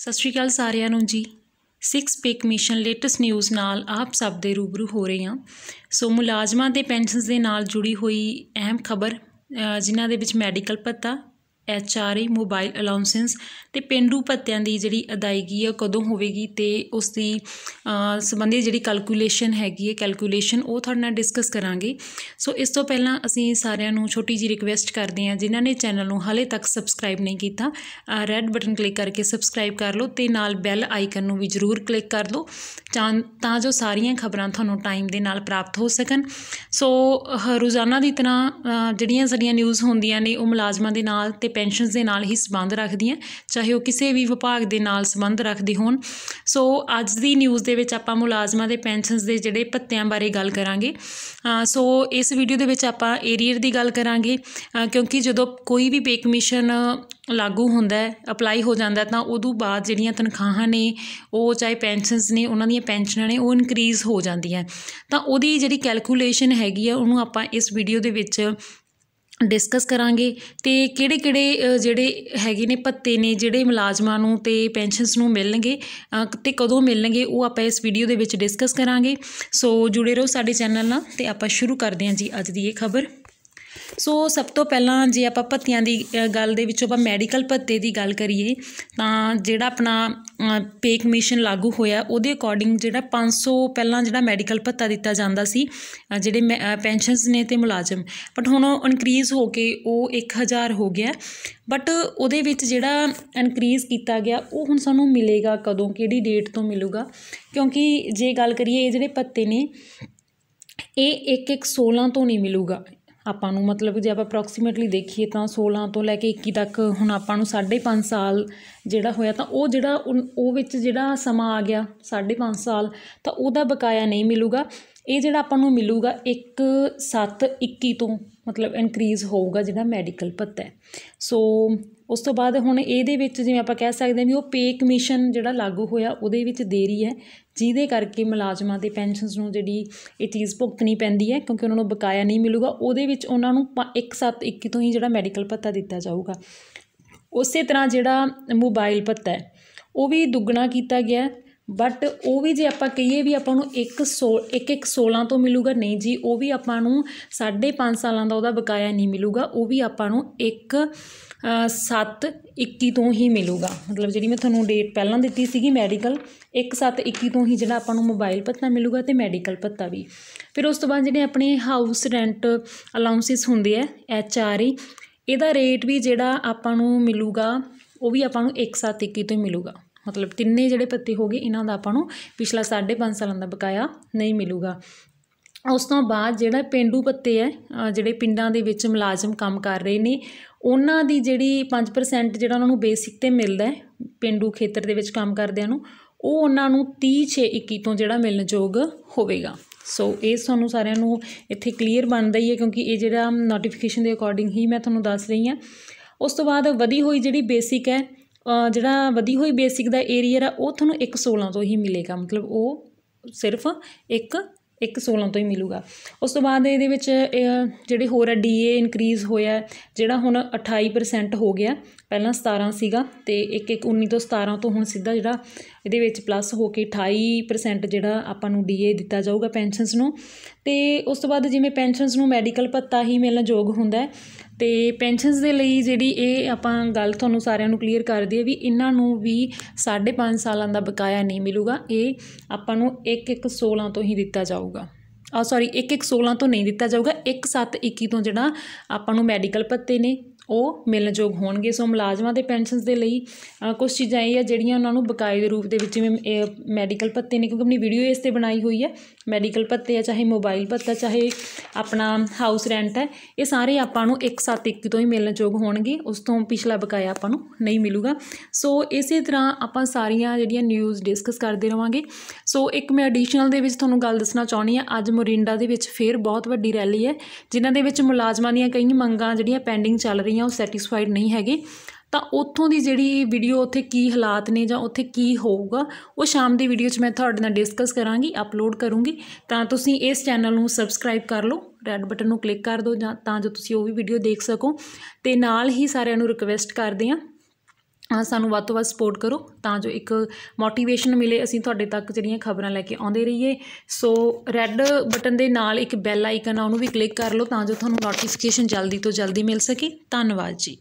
ਸਤਿ ਸ਼੍ਰੀ ਅਕਾਲ ਸਾਰਿਆਂ ਨੂੰ ਜੀ six pay commission latest news ਨਾਲ ਆਪ ਸਭ ਦੇ ਰੂਬਰੂ ਹੋ ਰਹੇ ਹਾਂ ਸੋ ਮੁਲਾਜ਼ਮਾਂ ਦੇ ਪੈਨਸ਼ਨਸ ਦੇ ਨਾਲ ਜੁੜੀ ਹੋਈ ਅਹਿਮ ਖਬਰ ਜਿਨ੍ਹਾਂ ਦੇ ਵਿੱਚ ਮੈਡੀਕਲ ਪੱਤਾ H R E mobile allowances ਤੇ ਪਿੰਡੂ ਭੱਤਿਆਂ ਦੀ ਜਿਹੜੀ ਅਦਾਇਗੀ ਆ ਕਦੋਂ ਹੋਵੇਗੀ ਤੇ ਉਸ ਦੀ ਸੰਬੰਧੀ ਜਿਹੜੀ ਕੈਲਕੂਲੇਸ਼ਨ ਹੈਗੀ ਹੈ ਕੈਲਕੂਲੇਸ਼ਨ ਉਹ ਤੁਹਾਡੇ ਨਾਲ ਡਿਸਕਸ ਕਰਾਂਗੇ ਸੋ ਇਸ ਤੋਂ ਪਹਿਲਾਂ ਅਸੀਂ ਸਾਰਿਆਂ ਨੂੰ ਛੋਟੀ ਜੀ ਰਿਕਵੈਸਟ ਕਰਦੇ ਹਾਂ ਜਿਨ੍ਹਾਂ ਨੇ ਚੈਨਲ ਨੂੰ ਹਾਲੇ ਤੱਕ ਸਬਸਕ੍ਰਾਈਬ ਨਹੀਂ ਕੀਤਾ ਰੈੱਡ ਬਟਨ ਕਲਿੱਕ ਕਰਕੇ ਸਬਸਕ੍ਰਾਈਬ ਕਰ ਲਓ ਤੇ ਨਾਲ ਬੈਲ ਆਈਕਨ ਨੂੰ ਵੀ ਜ਼ਰੂਰ ਕਲਿੱਕ ਕਰ ਲਓ ਤਾਂ ਜੋ ਸਾਰੀਆਂ ਖਬਰਾਂ ਤੁਹਾਨੂੰ ਟਾਈਮ ਦੇ ਨਾਲ ਪ੍ਰਾਪਤ ਹੋ ਸਕਣ ਸੋ ਰੋਜ਼ਾਨਾ ਦੀ ਤਰ੍ਹਾਂ ਜਿਹੜੀਆਂ ਸਾਡੀਆਂ ਨਿਊਜ਼ ਹੁੰਦੀਆਂ ਨੇ ਉਹ ਮੁਲਾਜ਼ਮਾਂ ਦੇ ਨਾਲ ਤੇ ਪੈਨਸ਼ਨਸ ਦੇ ਨਾਲ ਹੀ ਸੰਬੰਧ ਰੱਖਦੀਆਂ ਚਾਹੇ ਉਹ ਕਿਸੇ ਵੀ ਵਿਭਾਗ ਦੇ ਨਾਲ ਸੰਬੰਧ ਰੱਖਦੇ ਹੋਣ ਸੋ ਅੱਜ ਦੀ ਨਿਊਜ਼ ਦੇ ਵਿੱਚ ਆਪਾਂ ਮੁਲਾਜ਼ਮਾਂ ਦੇ ਪੈਨਸ਼ਨਸ ਦੇ ਜਿਹੜੇ ਭੱਤਿਆਂ ਬਾਰੇ ਗੱਲ ਕਰਾਂਗੇ ਸੋ ਇਸ ਵੀਡੀਓ ਦੇ ਵਿੱਚ ਆਪਾਂ ਏਰੀਅਰ ਦੀ ਗੱਲ ਕਰਾਂਗੇ ਕਿਉਂਕਿ ਜਦੋਂ ਕੋਈ ਵੀ ਪੇ ਕਮਿਸ਼ਨ ਲਾਗੂ ਹੁੰਦਾ ਹੈ ਅਪਲਾਈ ਹੋ ਜਾਂਦਾ ਤਾਂ ਉਦੋਂ ਬਾਅਦ ਜਿਹੜੀਆਂ ਤਨਖਾਹਾਂ ਨੇ ਉਹ ਚਾਹੇ ਪੈਨਸ਼ਨਸ ਨੇ ਉਹਨਾਂ ਦੀਆਂ ਪੈਨਸ਼ਨਾਂ ਨੇ ਉਹ ਇਨਕਰੀਜ਼ ਹੋ ਜਾਂਦੀਆਂ ਤਾਂ ਉਹਦੀ ਜਿਹੜੀ ਕੈਲਕੂਲੇਸ਼ਨ ਹੈਗੀ ਆ ਉਹਨੂੰ ਆਪਾਂ ਇਸ ਵੀਡੀਓ ਦੇ ਵਿੱਚ ਡਿਸਕਸ ਕਰਾਂਗੇ ਤੇ ਕਿਹੜੇ ਕਿਹੜੇ ਜਿਹੜੇ ਹੈਗੇ ਨੇ ਭੱਤੇ ਨੇ ਜਿਹੜੇ ਮੁਲਾਜ਼ਮਾਂ ਨੂੰ ਤੇ ਪੈਨਸ਼ਨਸ ਨੂੰ ਮਿਲਣਗੇ ਤੇ ਕਦੋਂ ਮਿਲਣਗੇ ਉਹ ਆਪਾਂ ਇਸ ਵੀਡੀਓ ਦੇ ਵਿੱਚ ਡਿਸਕਸ ਕਰਾਂਗੇ ਸੋ ਜੁੜੇ ਰਹੋ ਸਾਡੇ ਚੈਨਲ ਨਾਲ ਤੇ ਆਪਾਂ ਸ਼ੁਰੂ ਕਰਦੇ ਹਾਂ ਜੀ ਅੱਜ ਦੀ ਇਹ ਖਬਰ ਸੋ ਸਭ ਤੋਂ ਪਹਿਲਾਂ ਜੇ ਆਪਾਂ ਪੱਤਿਆਂ ਦੀ ਗੱਲ ਦੇ ਵਿੱਚੋਂ ਆਪਾਂ ਮੈਡੀਕਲ ਭੱਤੇ ਦੀ ਗੱਲ ਕਰੀਏ ਤਾਂ ਜਿਹੜਾ ਆਪਣਾ ਪੇ ਕਮਿਸ਼ਨ ਲਾਗੂ ਹੋਇਆ ਉਹਦੇ ਅਕੋਰਡਿੰਗ ਜਿਹੜਾ 500 ਪਹਿਲਾਂ ਜਿਹੜਾ ਮੈਡੀਕਲ ਭੱਤਾ ਦਿੱਤਾ ਜਾਂਦਾ ਸੀ ਜਿਹੜੇ ਪੈਨਸ਼ਨਸ ਨੇ ਤੇ ਮੁਲਾਜ਼ਮ ਬਟ ਹੁਣ ਉਹ ਇਨਕਰੀਜ਼ ਹੋ ਕੇ ਉਹ 1000 ਹੋ ਗਿਆ ਬਟ ਉਹਦੇ ਵਿੱਚ ਜਿਹੜਾ ਇਨਕਰੀਜ਼ ਕੀਤਾ ਗਿਆ ਉਹ ਹੁਣ ਸਾਨੂੰ ਮਿਲੇਗਾ ਕਦੋਂ ਕਿਹੜੀ ਡੇਟ ਤੋਂ ਮਿਲੂਗਾ ਕਿਉਂਕਿ ਜੇ ਗੱਲ ਕਰੀਏ ਇਹ ਜਿਹੜੇ ਭੱਤੇ ਨੇ ਇਹ 1 1 16 ਤੋਂ ਨਹੀਂ ਮਿਲੂਗਾ ਆਪਾਂ ਨੂੰ ਮਤਲਬ ਜੇ ਆਪਾਂ ਅਪਰੋਕਸੀਮੇਟਲੀ ਦੇਖੀਏ ਤਾਂ 16 ਤੋਂ ਲੈ ਕੇ 21 ਤੱਕ ਹੁਣ ਆਪਾਂ ਨੂੰ 5.5 ਸਾਲ ਜਿਹੜਾ ਹੋਇਆ ਤਾਂ ਉਹ ਜਿਹੜਾ ਉਹ ਵਿੱਚ ਜਿਹੜਾ ਸਮਾਂ ਆ ਗਿਆ 5.5 ਸਾਲ ਤਾਂ ਉਹਦਾ ਬਕਾਇਆ ਨਹੀਂ ਮਿਲੂਗਾ ਇਹ ਜਿਹੜਾ ਆਪਾਂ ਨੂੰ ਮਿਲੂਗਾ 1721 ਤੋਂ ਮਤਲਬ ਇਨਕਰੀਜ਼ ਹੋਊਗਾ ਜਿਹੜਾ ਮੈਡੀਕਲ ਭੱਤਾ ਹੈ ਸੋ ਉਸ ਤੋਂ ਬਾਅਦ ਹੁਣ ਇਹਦੇ ਵਿੱਚ ਜਿਵੇਂ ਆਪਾਂ ਕਹਿ ਸਕਦੇ ਹਾਂ ਵੀ ਉਹ ਪੇ ਕਮਿਸ਼ਨ ਜਿਹੜਾ ਲਾਗੂ ਹੋਇਆ ਉਹਦੇ ਵਿੱਚ ਦੇਰੀ ਹੈ ਜਿਹਦੇ ਕਰਕੇ ਮੁਲਾਜ਼ਮਾਂ ਦੇ ਪੈਨਸ਼ਨਸ ਨੂੰ ਜਿਹੜੀ ਇਹ ਚੀਜ਼ ਭੁਗਤਣੀ ਪੈਂਦੀ ਹੈ ਕਿਉਂਕਿ ਉਹਨਾਂ ਨੂੰ ਬਕਾਇਆ ਨਹੀਂ ਮਿਲੂਗਾ ਉਹਦੇ ਵਿੱਚ ਉਹਨਾਂ ਨੂੰ 1721 ਤੋਂ ਹੀ ਜਿਹੜਾ ਮੈਡੀਕਲ ਭੱਤਾ ਦਿੱਤਾ ਜਾਊਗਾ ਉਸੇ ਤਰ੍ਹਾਂ ਜਿਹੜਾ ਮੋਬਾਈਲ ਭੱਤਾ ਹੈ ਉਹ ਵੀ ਦੁੱਗਣਾ ਕੀਤਾ ਗਿਆ ਬਟ ਉਹ ਵੀ ਜੇ ਆਪਾਂ ਕਹੀਏ ਵੀ ਆਪਾਂ ਨੂੰ ਇੱਕ ਸੋ ਇੱਕ ਇੱਕ 16 ਤੋਂ ਮਿਲੂਗਾ ਨਹੀਂ ਜੀ ਉਹ ਵੀ ਆਪਾਂ ਨੂੰ 5.5 ਸਾਲਾਂ ਦਾ ਉਹਦਾ ਬਕਾਇਆ ਨਹੀਂ ਮਿਲੂਗਾ ਉਹ ਵੀ ਆਪਾਂ ਨੂੰ ਇੱਕ 7 21 ਤੋਂ ਹੀ ਮਿਲੂਗਾ ਮਤਲਬ ਜਿਹੜੀ ਮੈਂ ਤੁਹਾਨੂੰ ਡੇਟ ਪਹਿਲਾਂ ਦਿੱਤੀ ਸੀਗੀ ਮੈਡੀਕਲ 21 ਤੋਂ ਹੀ ਜਿਹੜਾ ਆਪਾਂ ਨੂੰ ਮੋਬਾਈਲ ਪਤਾ ਮਿਲੂਗਾ ਤੇ ਮੈਡੀਕਲ ਪਤਾ ਵੀ ਫਿਰ ਉਸ ਤੋਂ ਬਾਅਦ ਜਿਹੜੇ ਆਪਣੇ ਹਾਊਸ ਰੈਂਟ ਅਲਾਉਂਸਸ ਹੁੰਦੇ ਆ ਐਚ ਆਰ ਈ ਇਹਦਾ ਰੇਟ ਵੀ ਜਿਹੜਾ ਆਪਾਂ ਨੂੰ ਮਿਲੂਗਾ ਉਹ ਵੀ ਆਪਾਂ ਨੂੰ 21 ਤੋਂ ਹੀ ਮਿਲੂਗਾ ਮਤਲਬ ਤਿੰਨੇ ਜਿਹੜੇ ਪੱਤੇ ਹੋ ਗਏ ਇਹਨਾਂ ਦਾ ਆਪਾਂ ਨੂੰ ਪਿਛਲਾ 5.5 ਸਾਲਾਂ ਦਾ ਬਕਾਇਆ ਨਹੀਂ ਮਿਲੂਗਾ ਉਸ ਤੋਂ ਬਾਅਦ ਜਿਹੜਾ ਪਿੰਡੂ ਪੱਤੇ ਹੈ ਜਿਹੜੇ ਪਿੰਡਾਂ ਦੇ ਵਿੱਚ ਮੁਲਾਜ਼ਮ ਕੰਮ ਕਰ ਰਹੇ ਨੇ ਉਹਨਾਂ ਦੀ ਜਿਹੜੀ 5% ਜਿਹੜਾ ਉਹਨਾਂ ਨੂੰ ਬੇਸਿਕ ਤੇ ਮਿਲਦਾ ਹੈ ਪਿੰਡੂ ਖੇਤਰ ਦੇ ਵਿੱਚ ਕੰਮ ਕਰਦਿਆਂ ਨੂੰ ਉਹ ਉਹਨਾਂ ਨੂੰ 30621 ਤੋਂ ਜਿਹੜਾ ਮਿਲਣ ਯੋਗ ਹੋਵੇਗਾ ਸੋ ਇਹ ਤੁਹਾਨੂੰ ਸਾਰਿਆਂ ਨੂੰ ਇੱਥੇ ਕਲੀਅਰ ਬਣਦਾ ਹੀ ਹੈ ਕਿਉਂਕਿ ਇਹ ਜਿਹੜਾ ਨੋਟੀਫਿਕੇਸ਼ਨ ਦੇ ਅਕੋਰਡਿੰਗ ਹੀ ਮੈਂ ਤੁਹਾਨੂੰ ਦੱਸ ਰਹੀ ਹਾਂ ਉਸ ਤੋਂ ਬਾਅਦ ਵਧੀ ਹੋਈ ਜਿਹੜੀ ਬੇਸਿਕ ਹੈ ਜਿਹੜਾ ਵਧੀ ਹੋਈ ਬੇਸਿਕ ਦਾ ਏਰੀਆ ਆ ਉਹ ਤੁਹਾਨੂੰ 116 ਤੋਂ ਹੀ ਮਿਲੇਗਾ ਮਤਲਬ ਉਹ ਸਿਰਫ ਇੱਕ 116 ਤੋਂ ਹੀ ਮਿਲੂਗਾ ਉਸ ਤੋਂ ਬਾਅਦ ਇਹਦੇ ਵਿੱਚ ਜਿਹੜੇ ਹੋਰ ਡੀਏ ਇਨਕਰੀਜ਼ ਹੋਇਆ ਜਿਹੜਾ ਹੁਣ 28% ਹੋ ਗਿਆ ਪਹਿਲਾਂ 17 ਸੀਗਾ ਤੇ ਇੱਕ ਇੱਕ 19 ਤੋਂ 17 ਤੋਂ ਹੁਣ ਸਿੱਧਾ ਜਿਹੜਾ ਇਹਦੇ ਵਿੱਚ ਪਲੱਸ ਹੋ ਕੇ 28% ਜਿਹੜਾ ਆਪਾਂ ਨੂੰ ਡੀਏ ਦਿੱਤਾ ਜਾਊਗਾ ਪੈਨਸ਼ਨਸ ਨੂੰ ਤੇ ਉਸ ਤੋਂ ਬਾਅਦ ਜਿਵੇਂ ਪੈਨਸ਼ਨਸ ਨੂੰ ਮੈਡੀਕਲ ਭੱਤਾ ਹੀ ਮਿਲਣ ਯੋਗ ਹੁੰਦਾ ਹੈ ਤੇ ਪੈਨਸ਼ਨਸ ਦੇ ਲਈ ਜਿਹੜੀ ਇਹ ਆਪਾਂ ਗੱਲ ਤੁਹਾਨੂੰ ਸਾਰਿਆਂ ਨੂੰ ਕਲੀਅਰ ਕਰ ਦਈਏ ਵੀ ਇਹਨਾਂ ਨੂੰ ਵੀ 5.5 ਸਾਲਾਂ ਦਾ ਬਕਾਇਆ ਨਹੀਂ ਮਿਲੂਗਾ ਇਹ ਆਪਾਂ ਨੂੰ 1-1-16 ਤੋਂ ਹੀ ਦਿੱਤਾ ਜਾਊਗਾ ਆ ਸੌਰੀ 1-1-16 ਤੋਂ ਨਹੀਂ ਦਿੱਤਾ ਜਾਊਗਾ 1-7-21 ਤੋਂ ਜਿਹੜਾ ਆਪਾਂ ਨੂੰ ਮੈਡੀਕਲ ਪੱਤੇ ਨੇ ਉਹ ਮਿਲਣਯੋਗ ਹੋਣਗੇ ਸੋ ਮੁਲਾਜ਼ਮਾਂ ਦੇ ਪੈਨਸ਼ਨਸ ਦੇ ਲਈ ਕੁਝ ਚੀਜ਼ਾਂ ਇਹ ਆ ਜਿਹੜੀਆਂ ਉਹਨਾਂ ਨੂੰ ਬਕਾਇਦੇ ਰੂਪ ਦੇ ਵਿੱਚ ਜਿਵੇਂ ਮੈਡੀਕਲ ਭੱਤੇ ਨੇ ਕਿਉਂਕਿ ਆਪਣੀ ਵੀਡੀਓ ਇਸ ਤੇ ਬਣਾਈ ਹੋਈ ਹੈ ਮੈਡੀਕਲ ਭੱਤੇ ਆ ਚਾਹੇ ਮੋਬਾਈਲ ਭੱਤਾ ਚਾਹੇ ਆਪਣਾ ਹਾਊਸ ਰੈਂਟ ਹੈ ਇਹ ਸਾਰੇ ਆਪਾਂ ਨੂੰ ਇੱਕ ਇੱਕ ਤੋਂ ਹੀ ਮਿਲਣਯੋਗ ਹੋਣਗੇ ਉਸ ਤੋਂ ਪਿਛਲਾ ਬਕਾਇਆ ਆਪਾਂ ਨੂੰ ਨਹੀਂ ਮਿਲੂਗਾ ਸੋ ਇਸੇ ਤਰ੍ਹਾਂ ਆਪਾਂ ਸਾਰੀਆਂ ਜਿਹੜੀਆਂ ਨਿਊਜ਼ ਡਿਸਕਸ ਕਰਦੇ ਰਵਾਂਗੇ ਸੋ ਇੱਕ ਮੈਂ ਐਡੀਸ਼ਨਲ ਦੇ ਵਿੱਚ ਤੁਹਾਨੂੰ ਗੱਲ ਦੱਸਣਾ ਚਾਹੁੰਦੀ ਆ ਅੱਜ ਮੋਰਿੰਡਾ ਦੇ ਵਿੱਚ ਫੇਰ ਬਹੁਤ ਵੱਡੀ ਰੈਲੀ ਹੈ ਜਿਨ੍ਹਾਂ ਦੇ ਵਿੱਚ ਮੁਲਾਜ਼ਮਾਂ ਦੀਆਂ ਕਈ ਮੰਗਾਂ ਜਿਹੜੀਆਂ ਪੈਂਡਿੰਗ ਚੱਲ ਰਹੀਆਂ ਜਿਹੜੀ ਆ ਉਹ ਸੈਟੀਸਫਾਈਡ ਨਹੀਂ ਹੈਗੇ ਤਾਂ ਉੱਥੋਂ ਦੀ ਜਿਹੜੀ ਵੀਡੀਓ ਉੱਥੇ ਕੀ ਹਾਲਾਤ ਨੇ ਜਾਂ ਉੱਥੇ ਕੀ ਹੋਊਗਾ ਉਹ ਸ਼ਾਮ ਦੀ ਵੀਡੀਓ 'ਚ ਮੈਂ ਤੁਹਾਡੇ ਨਾਲ ਡਿਸਕਸ ਕਰਾਂਗੀ ਅਪਲੋਡ ਕਰੂੰਗੀ ਤਾਂ ਤੁਸੀਂ ਇਸ ਚੈਨਲ ਨੂੰ ਸਬਸਕ੍ਰਾਈਬ ਕਰ ਲਓ ਰੈੱਡ ਬਟਨ ਨੂੰ ਕਲਿੱਕ ਕਰ ਦਿਓ ਜਾਂ ਤਾਂ ਜੋ ਤੁਸੀਂ ਉਹ ਵੀ ਵੀਡੀਓ ਦੇਖ ਸਕੋ ਤੇ ਨਾਲ ਹੀ ਸਾਰਿਆਂ ਨੂੰ ਰਿਕਵੈਸਟ ਕਰਦੇ ਆਂ ਸਾਨੂੰ ਵੱਧ ਤੋਂ ਵੱਧ ਸਪੋਰਟ ਕਰੋ ਤਾਂ ਜੋ ਇੱਕ ਮੋਟੀਵੇਸ਼ਨ ਮਿਲੇ ਅਸੀਂ ਤੁਹਾਡੇ ਤੱਕ ਜਿਹੜੀਆਂ ਖਬਰਾਂ ਲੈ ਕੇ ਆਉਂਦੇ ਰਹੀਏ ਸੋ ਰੈੱਡ ਬਟਨ ਦੇ ਨਾਲ ਇੱਕ ਬੈਲ ਆਈਕਨ ਆ ਉਹਨੂੰ ਵੀ ਕਲਿੱਕ ਕਰ ਲਓ ਤਾਂ ਜੋ ਤੁਹਾਨੂੰ ਨੋਟੀਫਿਕੇਸ਼ਨ ਜਲਦੀ ਤੋਂ ਜਲਦੀ ਮਿਲ ਸਕੇ ਧੰਨਵਾਦ ਜੀ